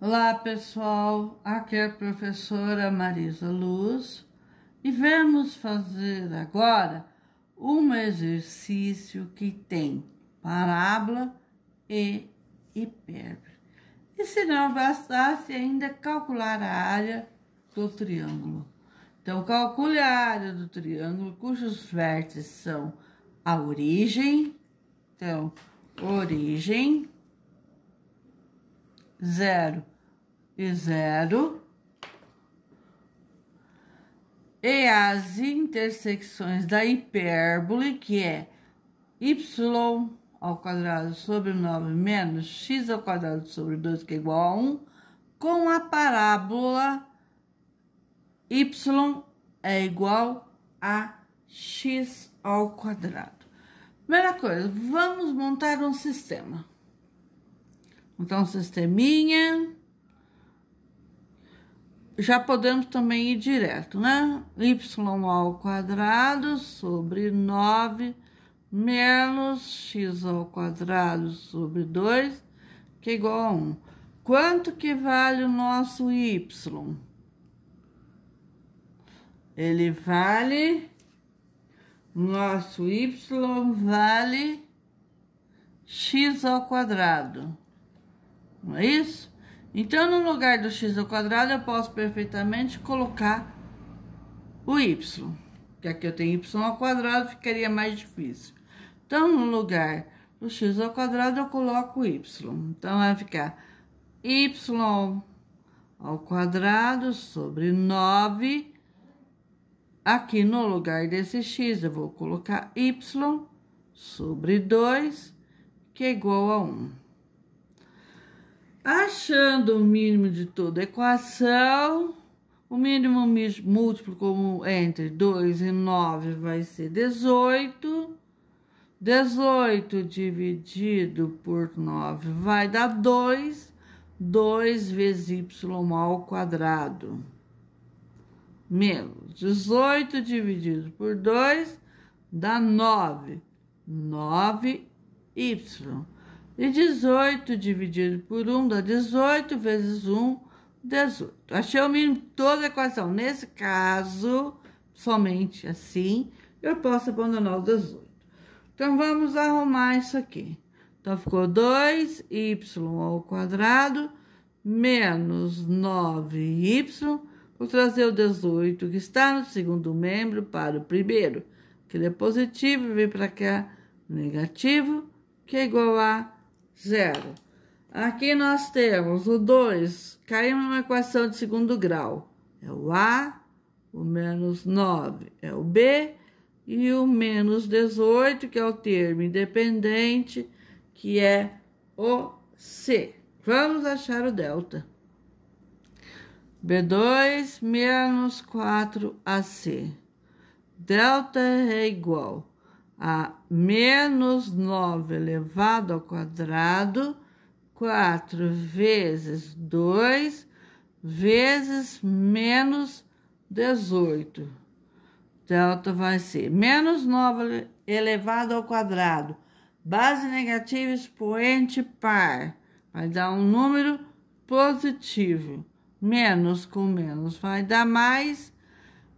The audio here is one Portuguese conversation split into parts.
Olá pessoal, aqui é a professora Marisa Luz e vamos fazer agora um exercício que tem parábola e hipérbole. E se não bastasse ainda calcular a área do triângulo. Então calcule a área do triângulo cujos vértices são a origem, então origem zero e zero. E as intersecções da hipérbole, que é y ao quadrado sobre 9 menos x ao quadrado sobre 2, que é igual a 1, com a parábola y é igual a x ao quadrado. Primeira coisa, vamos montar um sistema. Então, sisteminha. Já podemos também ir direto, né? Y ao quadrado sobre 9 menos x ao quadrado sobre 2, que é igual a 1. Quanto que vale o nosso y? Ele vale... Nosso y vale x ao quadrado. Não é isso? Então, no lugar do x ao quadrado, eu posso perfeitamente colocar o y. Porque aqui eu tenho y ao quadrado, ficaria mais difícil. Então, no lugar do x ao quadrado, eu coloco o y. Então, vai ficar y ao quadrado sobre 9. Aqui no lugar desse x, eu vou colocar y sobre 2, que é igual a 1. Achando o mínimo de toda a equação, o mínimo múltiplo comum entre 2 e 9 vai ser 18. 18 dividido por 9 vai dar 2. 2 vezes y ao quadrado. Menos 18 dividido por 2 dá 9. 9y. E 18 dividido por 1 dá 18 vezes 1, 18. Achei o mínimo de toda a equação. Nesse caso, somente assim, eu posso abandonar o 18. Então, vamos arrumar isso aqui. Então, ficou 2y ao quadrado menos 9y. Vou trazer o 18 que está no segundo membro para o primeiro, que ele é positivo, vem para cá negativo, que é igual a zero. Aqui nós temos o 2, caiu uma equação de segundo grau. É o A, o menos 9 é o B, e o menos 18, que é o termo independente, que é o C. Vamos achar o delta. B2 menos 4AC. Delta é igual a menos 9 elevado ao quadrado, 4 vezes 2 vezes menos 18. Delta vai ser menos 9 elevado ao quadrado, base negativa expoente par, vai dar um número positivo. Menos com menos vai dar mais,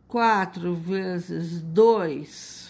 4 vezes 2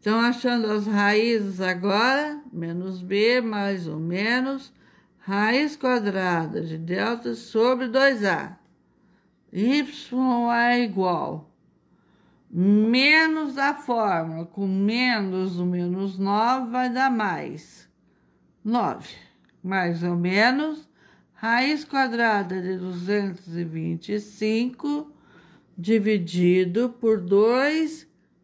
Estão achando as raízes agora, menos B mais ou menos raiz quadrada de delta sobre 2A. Y é igual menos a fórmula, com menos o menos 9 vai dar mais 9, mais ou menos raiz quadrada de 225 dividido por 2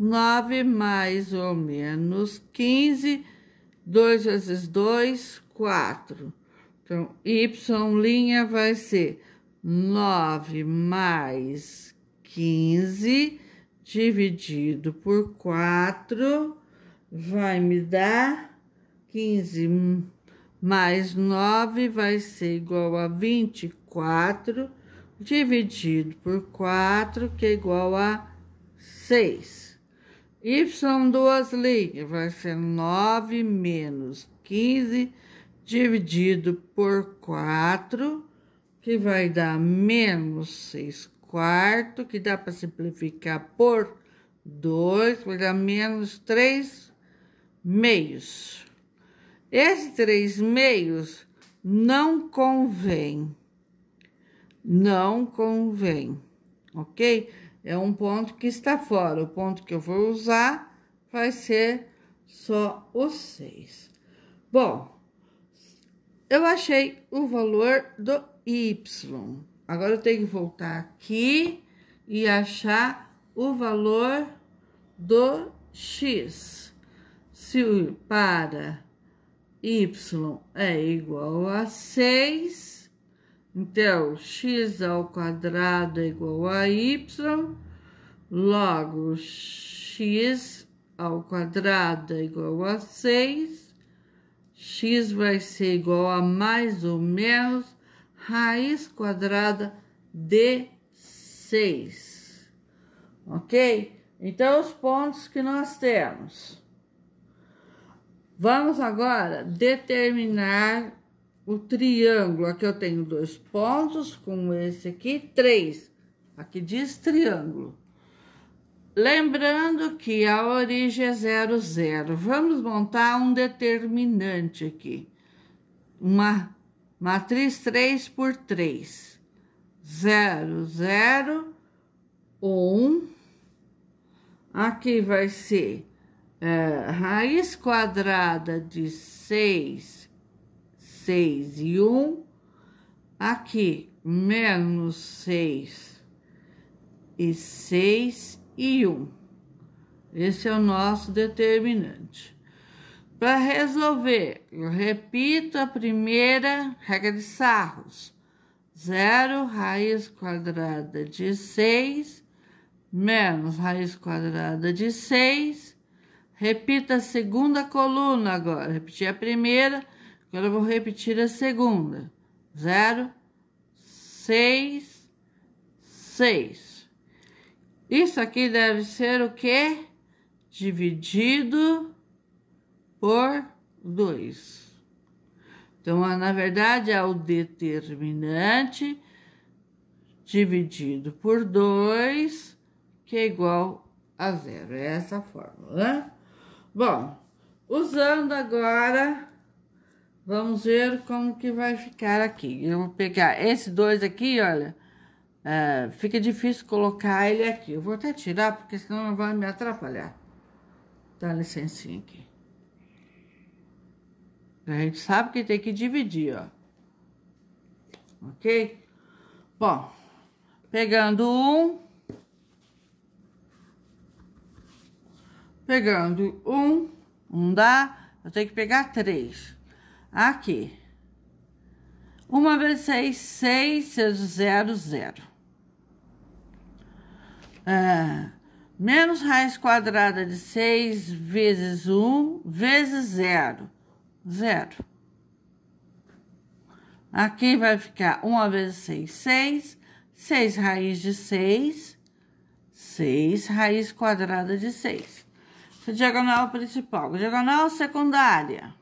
9 mais ou menos 15, 2 vezes 2, 4. Então, Y' vai ser 9 mais 15 dividido por 4 vai me dar 15 mais 9 vai ser igual a 24 dividido por 4 que é igual a 6. Y duas linhas vai ser 9 menos 15 dividido por 4, que vai dar menos 6 quarto, que dá para simplificar por 2, vai dar menos 3 meios. Esse 3 meios não convém. Não convém, ok? é um ponto que está fora. O ponto que eu vou usar vai ser só os seis. Bom, eu achei o valor do Y. Agora eu tenho que voltar aqui e achar o valor do X. Se para Y é igual a seis então, x ao quadrado é igual a y, logo x ao quadrado é igual a 6, x vai ser igual a mais ou menos raiz quadrada de 6. Ok? Então, os pontos que nós temos. Vamos agora determinar o triângulo, aqui eu tenho dois pontos, com esse aqui, três. Aqui diz triângulo. Lembrando que a origem é zero, zero. Vamos montar um determinante aqui. Uma matriz 3 por 3. 0, 0, 1. Aqui vai ser é, raiz quadrada de 6 6 e 1. Aqui, menos 6 e 6 e 1. Esse é o nosso determinante. Para resolver, eu repito a primeira regra de Sarros. Zero raiz quadrada de 6 menos raiz quadrada de 6. Repita a segunda coluna agora. Repetir a primeira Agora eu vou repetir a segunda. Zero, seis, seis. Isso aqui deve ser o quê? Dividido por dois. Então, na verdade, é o determinante dividido por 2, que é igual a zero. É essa fórmula, né? Bom, usando agora Vamos ver como que vai ficar aqui. Eu vou pegar esse dois aqui, olha. É, fica difícil colocar ele aqui. Eu vou até tirar, porque senão não vai me atrapalhar. Dá licencinha aqui. A gente sabe que tem que dividir, ó. Ok? Bom, pegando um. Pegando um. Um dá. Eu tenho que pegar três aqui. Uma vez seis, seis, seis, zero, zero. É, menos raiz quadrada de seis vezes um, vezes zero, zero. Aqui vai ficar uma vezes seis, seis, seis raiz de seis, seis raiz quadrada de seis. diagonal principal, diagonal secundária.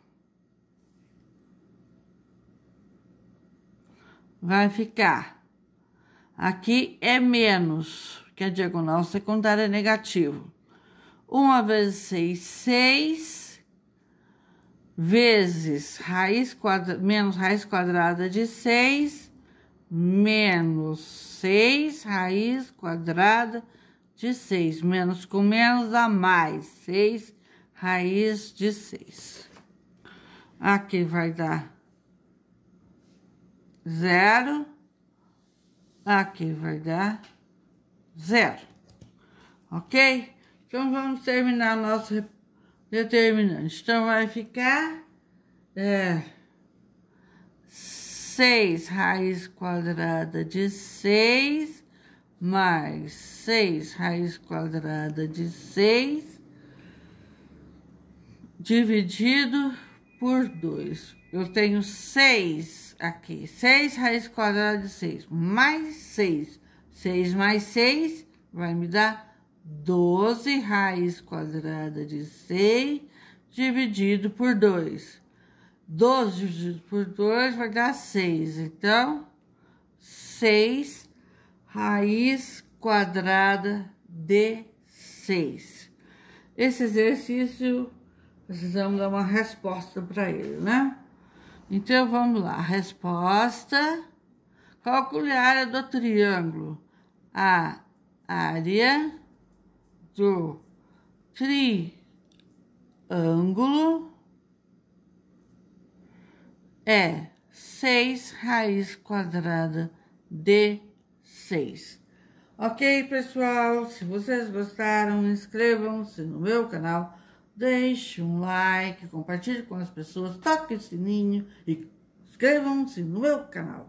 vai ficar. Aqui é menos, que a diagonal secundária é negativo. 1 vezes 6, 6 vezes raiz quadra, menos raiz quadrada de 6, menos 6 raiz quadrada de 6. Menos com menos dá mais 6 raiz de 6. Aqui vai dar zero, aqui vai dar zero, ok? Então, vamos terminar nosso determinante. Então, vai ficar é, 6 raiz quadrada de 6 mais 6 raiz quadrada de 6 dividido por 2 eu tenho 6 aqui. 6 raiz quadrada de 6, mais 6. 6 mais 6 vai me dar 12 raiz quadrada de 6 dividido por 2. 12 dividido por 2 vai dar 6. Então, 6 raiz quadrada de 6. Esse exercício, precisamos dar uma resposta para ele, né? Então, vamos lá. Resposta: calcule a área do triângulo. A área do triângulo é 6 raiz quadrada de 6. Ok, pessoal? Se vocês gostaram, inscrevam-se no meu canal Deixe um like, compartilhe com as pessoas, toque o sininho e inscrevam-se no meu canal.